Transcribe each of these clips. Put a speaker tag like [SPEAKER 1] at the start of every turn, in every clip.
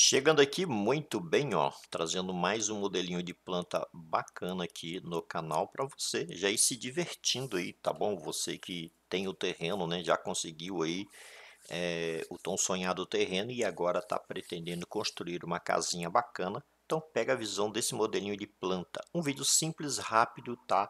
[SPEAKER 1] Chegando aqui, muito bem, ó, trazendo mais um modelinho de planta bacana aqui no canal para você já ir se divertindo aí, tá bom? Você que tem o terreno, né, já conseguiu aí é, o tão sonhado terreno e agora está pretendendo construir uma casinha bacana, então pega a visão desse modelinho de planta. Um vídeo simples, rápido, tá?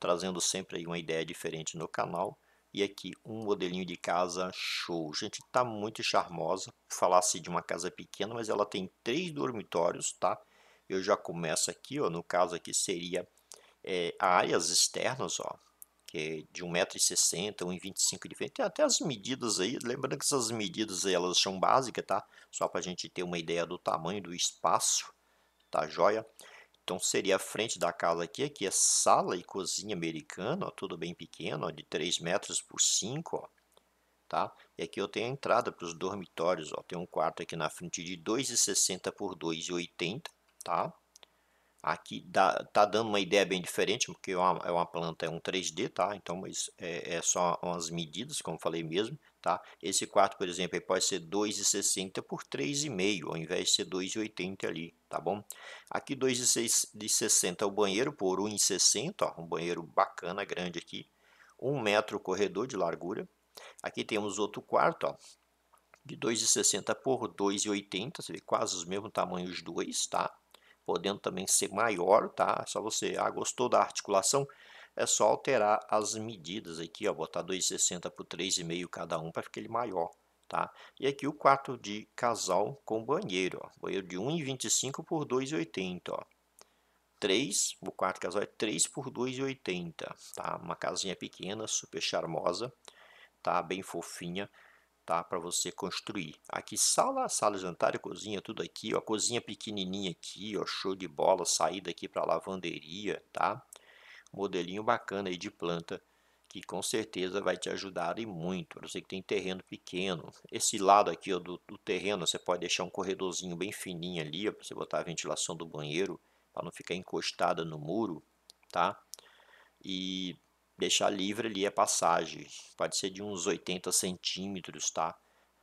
[SPEAKER 1] Trazendo sempre aí uma ideia diferente no canal e aqui um modelinho de casa show. Gente, tá muito charmosa. Falasse assim de uma casa pequena, mas ela tem três dormitórios, tá? Eu já começo aqui, ó. No caso aqui seria é, áreas externas, ó. Que é de 1,60m, 1,25m de frente. Tem até as medidas aí. Lembrando que essas medidas aí, elas são básicas, tá? Só pra gente ter uma ideia do tamanho do espaço, tá joia? Então seria a frente da casa aqui, aqui é sala e cozinha americana, ó, tudo bem pequeno, ó, de 3 metros por 5, ó, tá? E aqui eu tenho a entrada para os dormitórios, ó, tem um quarto aqui na frente de 2,60 por 2,80, tá? Aqui dá, tá dando uma ideia bem diferente, porque é uma, é uma planta, é um 3D, tá? Então, mas é, é, só umas medidas, como falei mesmo, tá? Esse quarto, por exemplo, pode ser 2,60 por 3,5, ao invés de ser 2,80 ali, tá bom? Aqui 2,60 é o banheiro por 1,60, um banheiro bacana, grande aqui. 1 um metro corredor de largura. Aqui temos outro quarto, ó, de 2,60 por 2,80, quase os mesmos tamanhos dois, tá? podendo também ser maior, tá? É só você, ah, gostou da articulação? É só alterar as medidas aqui, ó, botar 2,60 por 3,5 cada um para ficar ele maior, tá? E aqui o quarto de casal com banheiro, ó, banheiro de 1,25 por 2,80, ó. 3, o quarto casal é 3 por 2,80, tá? Uma casinha pequena, super charmosa, tá? Bem fofinha tá? Para você construir. Aqui sala, sala jantar e cozinha, tudo aqui, ó, cozinha pequenininha aqui, ó, show de bola, saída aqui para lavanderia, tá? Modelinho bacana aí de planta que com certeza vai te ajudar e muito. para Você que tem terreno pequeno, esse lado aqui ó, do, do terreno você pode deixar um corredorzinho bem fininho ali, para você botar a ventilação do banheiro para não ficar encostada no muro, tá? E deixar livre ali a passagem, pode ser de uns 80 centímetros, tá?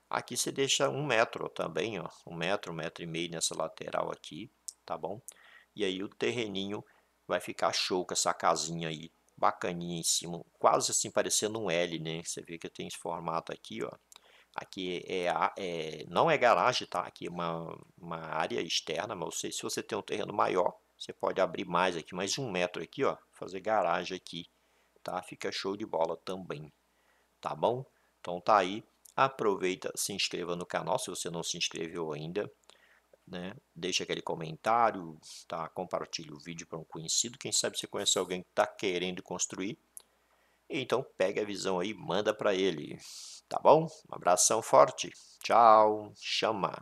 [SPEAKER 1] Aqui você deixa um metro também, ó, um metro, um metro e meio nessa lateral aqui, tá bom? E aí o terreninho vai ficar show com essa casinha aí, bacaninha em cima, quase assim parecendo um L, né? Você vê que tem esse formato aqui, ó. Aqui é, é não é garagem, tá? Aqui é uma, uma área externa, mas sei se você tem um terreno maior, você pode abrir mais aqui, mais um metro aqui, ó, fazer garagem aqui tá? Fica show de bola também, tá bom? Então tá aí, aproveita, se inscreva no canal se você não se inscreveu ainda, né? Deixa aquele comentário, tá? Compartilha o vídeo para um conhecido, quem sabe você conhece alguém que está querendo construir. Então pega a visão aí, manda para ele, tá bom? Um abração forte, tchau, chama.